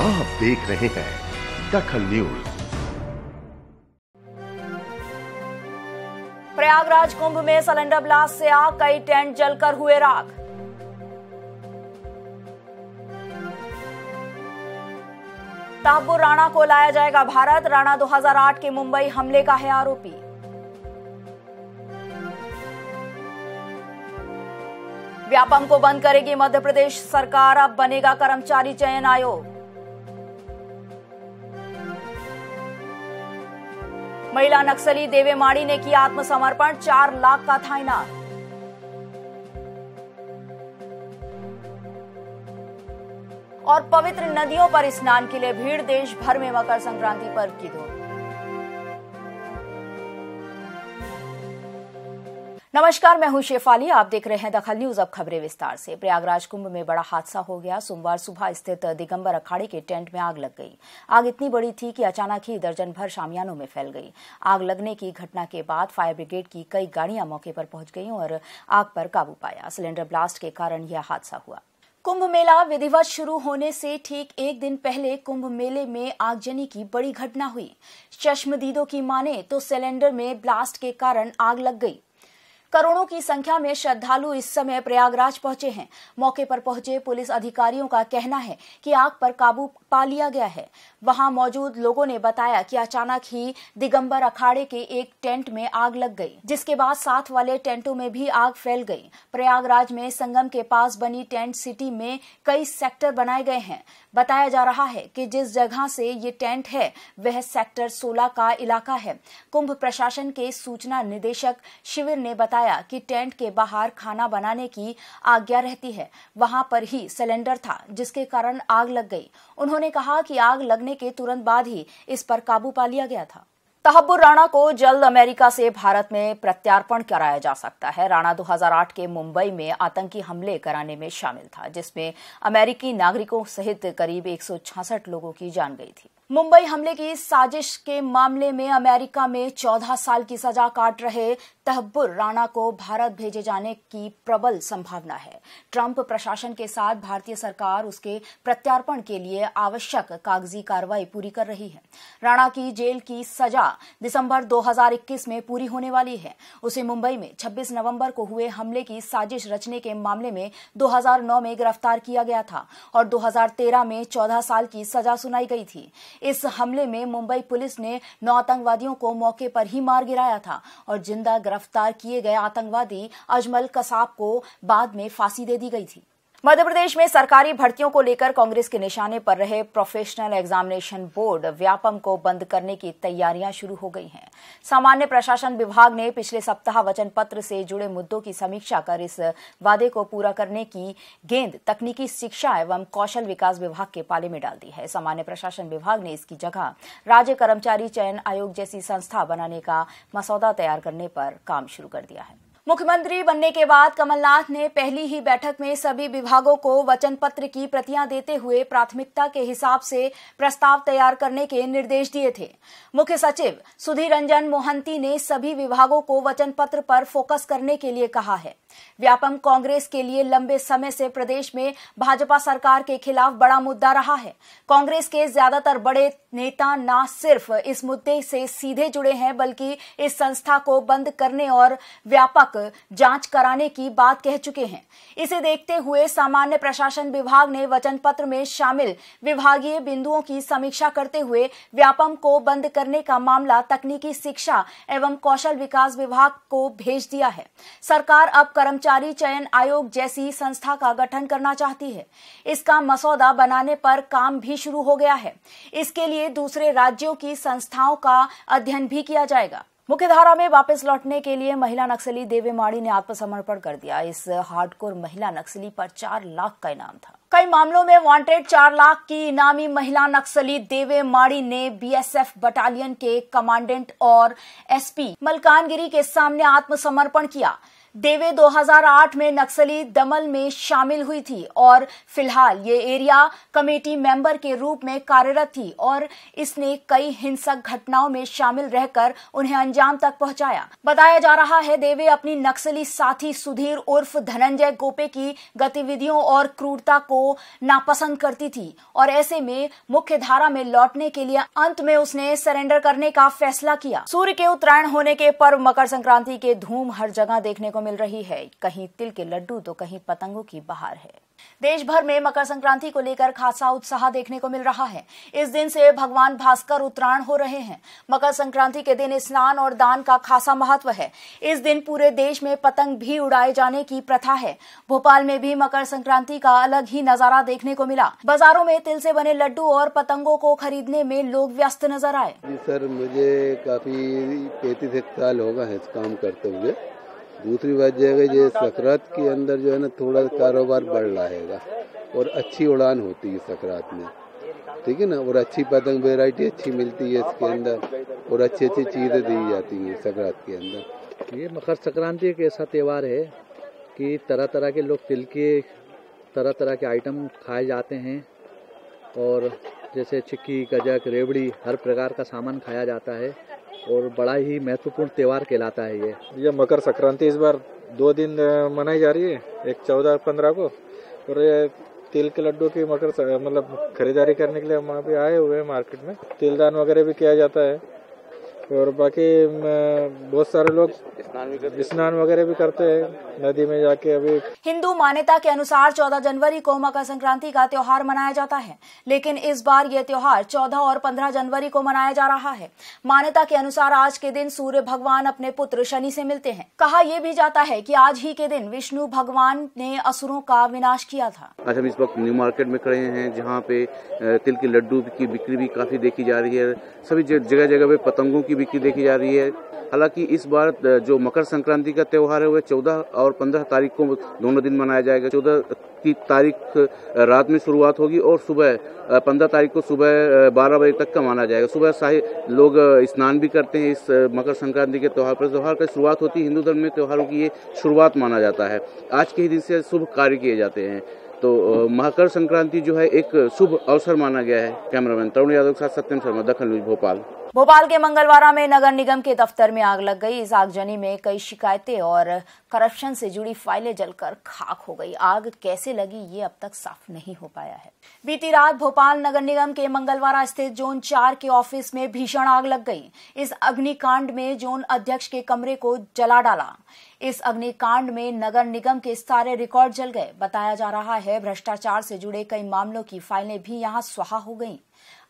आप देख रहे हैं दखल न्यूज प्रयागराज कुंभ में सिलेंडर ब्लास्ट से आग कई टेंट जलकर हुए राख ताहबुर राणा को लाया जाएगा भारत राणा 2008 के मुंबई हमले का है आरोपी व्यापम को बंद करेगी मध्य प्रदेश सरकार अब बनेगा कर्मचारी चयन आयोग महिला नक्सली देवे माड़ी ने किया आत्मसमर्पण चार लाख का था इनाम और पवित्र नदियों पर स्नान के लिए भीड़ देश भर में मकर संक्रांति पर्व की धूम नमस्कार मैं हूं शेफाली आप देख रहे हैं दखल न्यूज अब खबरें विस्तार से प्रयागराज कुंभ में बड़ा हादसा हो गया सोमवार सुबह स्थित दिगंबर अखाड़े के टेंट में आग लग गई आग इतनी बड़ी थी कि अचानक ही दर्जन भर शामियानों में फैल गई आग लगने की घटना के बाद फायर ब्रिगेड की कई गाड़ियां मौके पर पहुंच गई और आग पर काबू पाया सिलेंडर ब्लास्ट के कारण यह हादसा हुआ कुंभ मेला विधिवत शुरू होने से ठीक एक दिन पहले कुंभ मेले में आगजनी की बड़ी घटना हुई चश्मदीदों की माने तो सिलेंडर में ब्लास्ट के कारण आग लग गई करोड़ों की संख्या में श्रद्धालु इस समय प्रयागराज पहुंचे हैं मौके पर पहुंचे पुलिस अधिकारियों का कहना है कि आग पर काबू पा लिया गया है वहां मौजूद लोगों ने बताया कि अचानक ही दिगंबर अखाड़े के एक टेंट में आग लग गई जिसके बाद साथ वाले टेंटों में भी आग फैल गई प्रयागराज में संगम के पास बनी टेंट सिटी में कई सेक्टर बनाए गए हैं बताया जा रहा है कि जिस जगह से ये टेंट है वह सेक्टर 16 का इलाका है कुंभ प्रशासन के सूचना निदेशक शिविर ने बताया बताया कि टेंट के बाहर खाना बनाने की आज्ञा रहती है वहां पर ही सिलेंडर था जिसके कारण आग लग गई उन्होंने कहा कि आग लगने के तुरंत बाद ही इस पर काबू पा लिया गया था तहब्बुर राणा को जल्द अमेरिका से भारत में प्रत्यार्पण कराया जा सकता है राणा 2008 के मुंबई में आतंकी हमले कराने में शामिल था जिसमें अमेरिकी नागरिकों सहित करीब एक लोगों की जान गई थी मुंबई हमले की साजिश के मामले में अमेरिका में 14 साल की सजा काट रहे तहबुर राणा को भारत भेजे जाने की प्रबल संभावना है ट्रंप प्रशासन के साथ भारतीय सरकार उसके प्रत्यार्पण के लिए आवश्यक कागजी कार्रवाई पूरी कर रही है राणा की जेल की सजा दिसंबर 2021 में पूरी होने वाली है उसे मुंबई में 26 नवंबर को हुए हमले की साजिश रचने के मामले में 2009 में गिरफ्तार किया गया था और 2013 में 14 साल की सजा सुनाई गई थी इस हमले में मुंबई पुलिस ने नौ आतंकवादियों को मौके पर ही मार गिराया था और जिंदा गिरफ्तार किए गए आतंकवादी अजमल कसाब को बाद में फांसी दे दी गई थी मध्य प्रदेश में सरकारी भर्तियों को लेकर कांग्रेस के निशाने पर रहे प्रोफेशनल एग्जामिनेशन बोर्ड व्यापम को बंद करने की तैयारियां शुरू हो गई हैं सामान्य प्रशासन विभाग ने पिछले सप्ताह वचन पत्र से जुड़े मुद्दों की समीक्षा कर इस वादे को पूरा करने की गेंद तकनीकी शिक्षा एवं कौशल विकास विभाग के पाले में डाल दी है सामान्य प्रशासन विभाग ने इसकी जगह राज्य कर्मचारी चयन आयोग जैसी संस्था बनाने का मसौदा तैयार करने पर काम शुरू कर दिया है मुख्यमंत्री बनने के बाद कमलनाथ ने पहली ही बैठक में सभी विभागों को वचन पत्र की प्रतियां देते हुए प्राथमिकता के हिसाब से प्रस्ताव तैयार करने के निर्देश दिए थे मुख्य सचिव सुधीर रंजन मोहंती ने सभी विभागों को वचन पत्र पर फोकस करने के लिए कहा है व्यापम कांग्रेस के लिए लंबे समय से प्रदेश में भाजपा सरकार के खिलाफ बड़ा मुद्दा रहा है कांग्रेस के ज्यादातर बड़े नेता न सिर्फ इस मुद्दे से सीधे जुड़े हैं बल्कि इस संस्था को बंद करने और व्यापक तक जांच कराने की बात कह चुके हैं इसे देखते हुए सामान्य प्रशासन विभाग ने वचन पत्र में शामिल विभागीय बिंदुओं की समीक्षा करते हुए व्यापम को बंद करने का मामला तकनीकी शिक्षा एवं कौशल विकास विभाग को भेज दिया है सरकार अब कर्मचारी चयन आयोग जैसी संस्था का गठन करना चाहती है इसका मसौदा बनाने पर काम भी शुरू हो गया है इसके लिए दूसरे राज्यों की संस्थाओं का अध्ययन भी किया जाएगा मुख्यधारा में वापस लौटने के लिए महिला नक्सली देवे माड़ी ने आत्मसमर्पण कर दिया इस हार्डकोर महिला नक्सली पर चार लाख का इनाम था कई मामलों में वांटेड चार लाख की इनामी महिला नक्सली देवे माड़ी ने बीएसएफ बटालियन के कमांडेंट और एसपी मलकानगिरी के सामने आत्मसमर्पण किया देवे 2008 में नक्सली दमल में शामिल हुई थी और फिलहाल ये एरिया कमेटी मेंबर के रूप में कार्यरत थी और इसने कई हिंसक घटनाओं में शामिल रहकर उन्हें अंजाम तक पहुंचाया बताया जा रहा है देवे अपनी नक्सली साथी सुधीर उर्फ धनंजय गोपे की गतिविधियों और क्रूरता को नापसंद करती थी और ऐसे में मुख्य धारा में लौटने के लिए अंत में उसने सरेंडर करने का फैसला किया सूर्य के उत्तरायण होने के पर्व मकर संक्रांति के धूम हर जगह देखने को मिल रही है कहीं तिल के लड्डू तो कहीं पतंगों की बहार है देश भर में मकर संक्रांति को लेकर खासा उत्साह देखने को मिल रहा है इस दिन से भगवान भास्कर उत्तरायण हो रहे हैं मकर संक्रांति के दिन स्नान और दान का खासा महत्व है इस दिन पूरे देश में पतंग भी उड़ाए जाने की प्रथा है भोपाल में भी मकर संक्रांति का अलग ही नजारा देखने को मिला बाजारों में तिल से बने लड्डू और पतंगों को खरीदने में लोग व्यस्त नजर आए सर मुझे काफी पैतीस एक साल होगा इस काम करते हुए दूसरी बात यह है ये सकरात के अंदर जो है ना थोड़ा कारोबार बढ़ रहेगा और अच्छी उड़ान होती है सकरात में ठीक है ना और अच्छी पतंग वेराइटी अच्छी मिलती है इसके अंदर और अच्छी अच्छी चीज़ें दी जाती हैं सकरात के अंदर ये मकर संक्रांति एक ऐसा त्यौहार है कि तरह तरह के लोग तिल के तरह तरह के आइटम खाए जाते हैं और जैसे चिक्की गजक रेवड़ी हर प्रकार का सामान खाया जाता है और बड़ा ही महत्वपूर्ण त्यौहार कहलाता है ये ये मकर संक्रांति इस बार दो दिन मनाई जा रही है एक चौदह पंद्रह को और ये तिल के लड्डू की मकर मतलब खरीदारी करने के लिए वहाँ पे आए हुए हैं मार्केट में तिलदान वगैरह भी किया जाता है और बाकी बहुत सारे लोग स्नान वगैरह भी करते हैं नदी में जाके अभी हिंदू मान्यता के अनुसार 14 जनवरी को मकर संक्रांति का त्योहार मनाया जाता है लेकिन इस बार ये त्योहार 14 और 15 जनवरी को मनाया जा रहा है मान्यता के अनुसार आज के दिन सूर्य भगवान अपने पुत्र शनि से मिलते हैं कहा यह भी जाता है की आज ही के दिन विष्णु भगवान ने असुरों का विनाश किया था आज हम इस वक्त न्यू मार्केट में खड़े हैं जहाँ पे तिल के लड्डू की बिक्री भी काफी देखी जा रही है सभी जगह जगह पे पतंगों की बिक्री देखी जा रही है हालांकि इस बार जो मकर संक्रांति का त्यौहार है वह चौदह और पंद्रह तारीख को दोनों दिन मनाया जाएगा चौदह की तारीख रात में शुरुआत होगी और सुबह पंद्रह तारीख को सुबह बारह बजे तक का माना जाएगा सुबह शाही लोग स्नान भी करते हैं इस मकर संक्रांति के त्यौहार पर त्यौहार की शुरुआत होती है हिंदू धर्म में त्यौहारों की ये शुरुआत माना जाता है आज के ही दिन से शुभ कार्य किए जाते हैं तो मकर संक्रांति जो है एक शुभ अवसर माना गया है कैमरामैन तरुण यादव के साथ सत्यम शर्मा दखन न्यूज भोपाल भोपाल के मंगलवारा में नगर निगम के दफ्तर में आग लग गई इस आगजनी में कई शिकायतें और करप्शन से जुड़ी फाइलें जलकर खाक हो गई आग कैसे लगी ये अब तक साफ नहीं हो पाया है बीती रात भोपाल नगर निगम के मंगलवारा स्थित जोन चार के ऑफिस में भीषण आग लग गई इस अग्निकांड में जोन अध्यक्ष के कमरे को जला डाला इस अग्निकांड में नगर निगम के सारे रिकॉर्ड जल गए बताया जा रहा है भ्रष्टाचार से जुड़े कई मामलों की फाइलें भी यहाँ स्वाहा हो गयी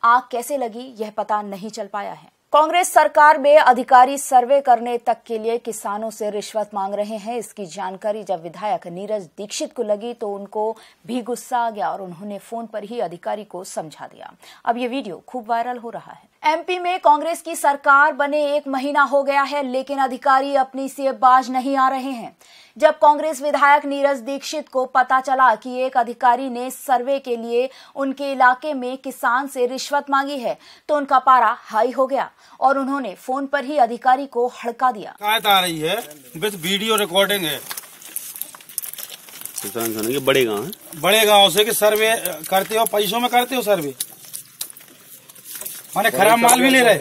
आग कैसे लगी यह पता नहीं चल पाया है कांग्रेस सरकार में अधिकारी सर्वे करने तक के लिए किसानों से रिश्वत मांग रहे हैं इसकी जानकारी जब विधायक नीरज दीक्षित को लगी तो उनको भी गुस्सा आ गया और उन्होंने फोन पर ही अधिकारी को समझा दिया अब ये वीडियो खूब वायरल हो रहा है एमपी में कांग्रेस की सरकार बने एक महीना हो गया है लेकिन अधिकारी अपनी से बाज नहीं आ रहे हैं जब कांग्रेस विधायक नीरज दीक्षित को पता चला कि एक अधिकारी ने सर्वे के लिए उनके इलाके में किसान से रिश्वत मांगी है तो उनका पारा हाई हो गया और उन्होंने फोन पर ही अधिकारी को हड़का दिया आ रही है बस वीडियो रिकॉर्डिंग है किसान बड़े गाँव बड़े गाँव से सर्वे करते हो पैसों में करते हो सर्वे माने खराब माल भी ले रहे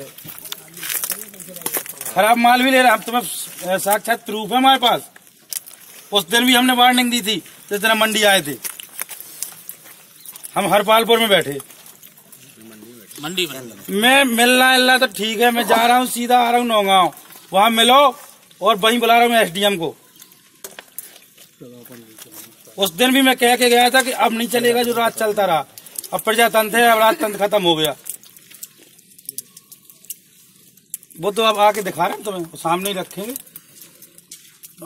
खराब माल भी ले रहे हम तुम्हें साक्षात प्रूफ है हमारे पास उस दिन भी हमने वार्निंग दी थी जिस दिन मंडी आए थे हम हरपालपुर में बैठे मंडी मैं मिलना इलना तो ठीक है मैं जा रहा हूँ सीधा आ रहा हूँ नौगांव वहाँ मिलो और वहीं बुला रहा हूँ एसडीएम को उस दिन भी मैं कह के गया था कि अब नहीं चलेगा जो रात चलता रहा अब प्रजातंत्र है अब रात तंत्र खत्म हो गया वो तो आप आके दिखा रहे हैं तुम्हें सामने ही रखेंगे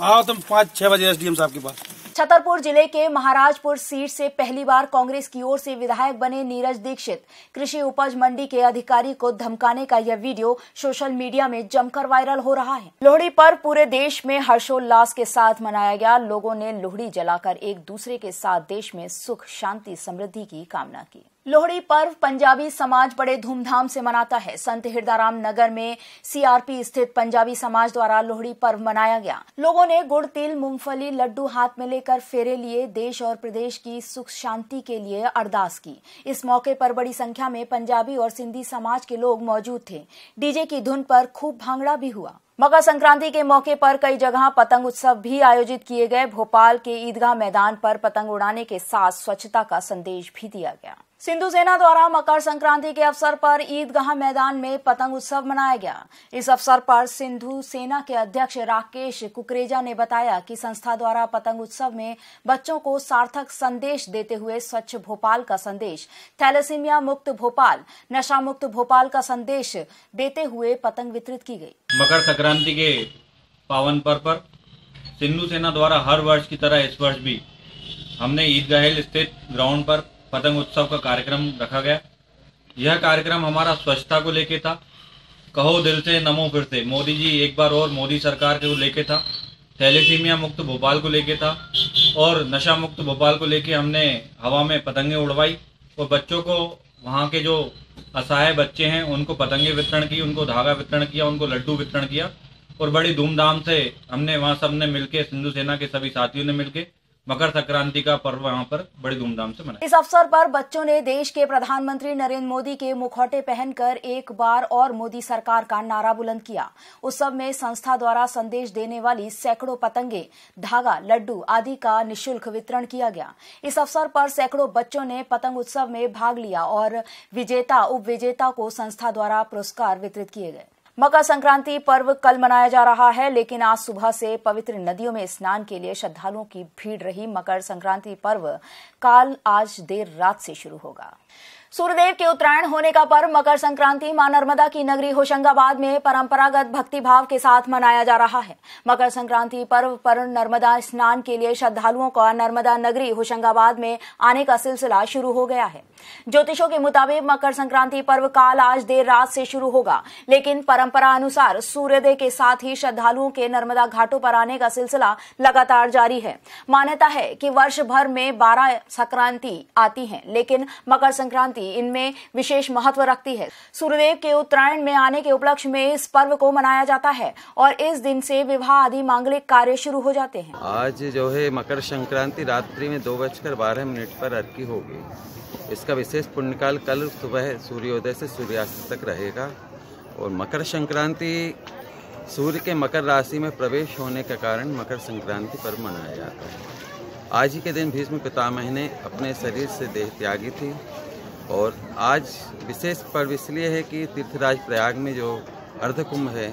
आओ तुम पाँच छह बजे एसडीएम साहब के पास छतरपुर जिले के महाराजपुर सीट से पहली बार कांग्रेस की ओर से विधायक बने नीरज दीक्षित कृषि उपज मंडी के अधिकारी को धमकाने का यह वीडियो सोशल मीडिया में जमकर वायरल हो रहा है लोहड़ी पर्व पूरे देश में हर्षोल्लास के साथ मनाया गया लोगों ने लोहड़ी जलाकर एक दूसरे के साथ देश में सुख शांति समृद्धि की कामना की लोहड़ी पर्व पंजाबी समाज बड़े धूमधाम से मनाता है संत हिरदाराम नगर में सीआरपी स्थित पंजाबी समाज द्वारा लोहड़ी पर्व मनाया गया लोगों ने गुड़ तिल मूंगफली लड्डू हाथ में लेकर फेरे लिए देश और प्रदेश की सुख शांति के लिए अरदास की इस मौके पर बड़ी संख्या में पंजाबी और सिंधी समाज के लोग मौजूद थे डीजे की धुन पर खूब भांगड़ा भी हुआ मकर संक्रांति के मौके पर कई जगह पतंग उत्सव भी आयोजित किए गए भोपाल के ईदगाह मैदान पर पतंग उड़ाने के साथ स्वच्छता का संदेश भी दिया गया सिंधु सेना द्वारा मकर संक्रांति के अवसर पर ईदगाह मैदान में पतंग उत्सव मनाया गया इस अवसर पर सिंधु सेना के अध्यक्ष राकेश कुकरेजा ने बताया कि संस्था द्वारा पतंग उत्सव में बच्चों को सार्थक संदेश देते हुए स्वच्छ भोपाल का संदेश थैलेसीमिया मुक्त भोपाल नशा मुक्त भोपाल का संदेश देते हुए पतंग वितरित की गई मकर संक्रांति के पावन पर्व पर सिंधु सेना द्वारा हर वर्ष की तरह इस वर्ष भी हमने ईदगाह स्थित ग्राउंड पर पतंग उत्सव का कार्यक्रम रखा गया यह कार्यक्रम हमारा स्वच्छता को लेके था कहो दिल से नमो फिर से मोदी जी एक बार और मोदी सरकार के लेके था थैलेसीमिया मुक्त भोपाल को लेके था और नशा मुक्त भोपाल को लेके हमने हवा में पतंगे उड़वाई और बच्चों को वहाँ के जो असहाय बच्चे हैं उनको पतंगे वितरण की उनको धागा वितरण किया उनको लड्डू वितरण किया और बड़ी धूमधाम से हमने वहाँ सब ने मिल सिंधु सेना के सभी साथियों ने मिलके मकर संक्रांति का पर्व वहाँ पर बड़ी धूमधाम से मनाया इस अवसर पर बच्चों ने देश के प्रधानमंत्री नरेंद्र मोदी के मुखौटे पहनकर एक बार और मोदी सरकार का नारा बुलंद किया उत्सव में संस्था द्वारा संदेश देने वाली सैकड़ों पतंगे धागा लड्डू आदि का निशुल्क वितरण किया गया इस अवसर पर सैकड़ों बच्चों ने पतंग उत्सव में भाग लिया और विजेता उप विजेता को संस्था द्वारा पुरस्कार वितरित किए गए मकर संक्रांति पर्व कल मनाया जा रहा है लेकिन आज सुबह से पवित्र नदियों में स्नान के लिए श्रद्धालुओं की भीड़ रही मकर संक्रांति पर्व काल आज देर रात से शुरू होगा सूर्यदेव के उत्तरायण होने का पर्व मकर संक्रांति मां नर्मदा की नगरी होशंगाबाद में परंपरागत भक्तिभाव के साथ मनाया जा रहा है मकर संक्रांति पर्व पर नर्मदा स्नान के लिए श्रद्धालुओं का नर्मदा नगरी होशंगाबाद में आने का सिलसिला शुरू हो गया है ज्योतिषों के मुताबिक मकर संक्रांति पर्व काल आज देर रात से शुरू होगा लेकिन परंपरा अनुसार सूर्योदय के साथ ही श्रद्धालुओं के नर्मदा घाटों पर आने का सिलसिला लगातार जारी है मान्यता है कि वर्ष भर में बारह संक्रांति आती है लेकिन मकर संक्रांति ही इनमें विशेष महत्व रखती है सूर्यदेव के उत्तरायण में आने के उपलक्ष्य में इस पर्व को मनाया जाता है और इस दिन से विवाह आदि मांगलिक कार्य शुरू हो जाते हैं आज जो है मकर संक्रांति रात्रि में दो बजकर बारह मिनट पर अर्की होगी इसका विशेष पुण्यकाल कल सुबह सूर्योदय से सूर्यास्त तक रहेगा और मकर संक्रांति सूर्य के मकर राशि में प्रवेश होने के कारण मकर संक्रांति पर्व मनाया जाता है आज ही के दिन भीष्म पितामह ने अपने शरीर से देह त्यागी थी और आज विशेष पर्व इसलिए है कि तीर्थराज प्रयाग में जो अर्ध कुंभ है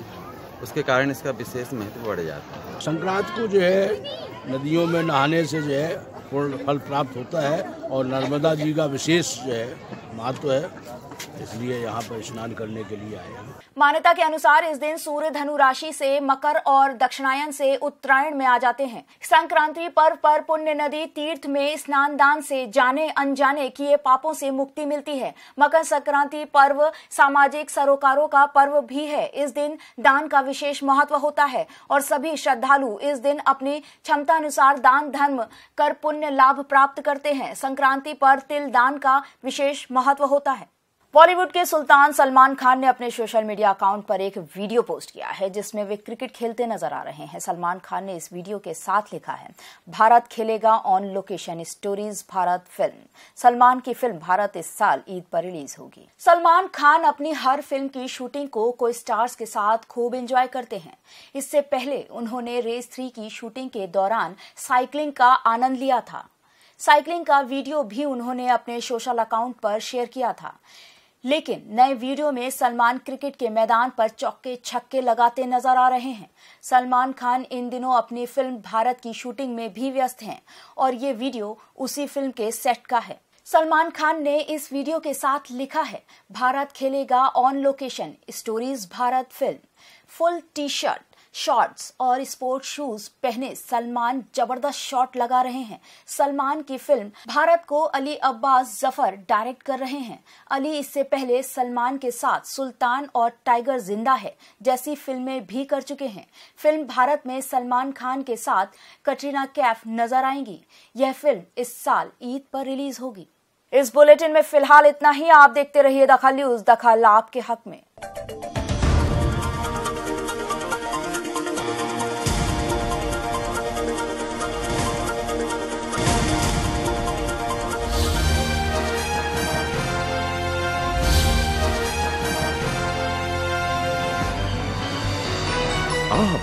उसके कारण इसका विशेष महत्व बढ़ जाता है संक्रांत को जो है नदियों में नहाने से जो है पूर्ण फल प्राप्त होता है और नर्मदा जी का विशेष जो है महत्व है इसलिए यहाँ पर स्नान करने के लिए आए हैं मान्यता के अनुसार इस दिन सूर्य धनु राशि से मकर और दक्षिणायन से उत्तरायण में आ जाते हैं संक्रांति पर्व पर पुण्य नदी तीर्थ में स्नान दान से जाने अनजाने किए पापों से मुक्ति मिलती है मकर संक्रांति पर्व सामाजिक सरोकारों का पर्व भी है इस दिन दान का विशेष महत्व होता है और सभी श्रद्धालु इस दिन अपनी क्षमता अनुसार दान धर्म कर पुण्य लाभ प्राप्त करते हैं संक्रांति पर तिल दान का विशेष महत्व होता है बॉलीवुड के सुल्तान सलमान खान ने अपने सोशल मीडिया अकाउंट पर एक वीडियो पोस्ट किया है जिसमें वे क्रिकेट खेलते नजर आ रहे हैं सलमान खान ने इस वीडियो के साथ लिखा है भारत खेलेगा on location stories Bharat film Salman की फिल्म भारत इस साल ईद पर रिलीज होगी सलमान खान अपनी हर फिल्म की शूटिंग को कोई स्टार्स के साथ खूब एंजॉय करते हैं इससे पहले उन्होंने रेस थ्री की शूटिंग के दौरान साइकिलिंग का आनंद लिया था साइकिलिंग का वीडियो भी उन्होंने अपने सोशल अकाउंट पर शेयर किया था लेकिन नए वीडियो में सलमान क्रिकेट के मैदान पर चौके छक्के लगाते नजर आ रहे हैं सलमान खान इन दिनों अपनी फिल्म भारत की शूटिंग में भी व्यस्त हैं और ये वीडियो उसी फिल्म के सेट का है सलमान खान ने इस वीडियो के साथ लिखा है भारत खेलेगा on location stories Bharat film full T shirt shorts और स्पोर्ट शूज पहने सलमान जबरदस्त शॉट लगा रहे हैं सलमान की फिल्म भारत को अली अब्बास जफर डायरेक्ट कर रहे हैं अली इससे पहले सलमान के साथ सुल्तान और टाइगर जिंदा है जैसी फिल्में भी कर चुके हैं फिल्म भारत में सलमान खान के साथ कटरीना कैफ नजर आएंगी यह फिल्म इस साल ईद पर रिलीज होगी इस बुलेटिन में फिलहाल इतना ही आप देखते रहिए दखल न्यूज दखल आपके हक में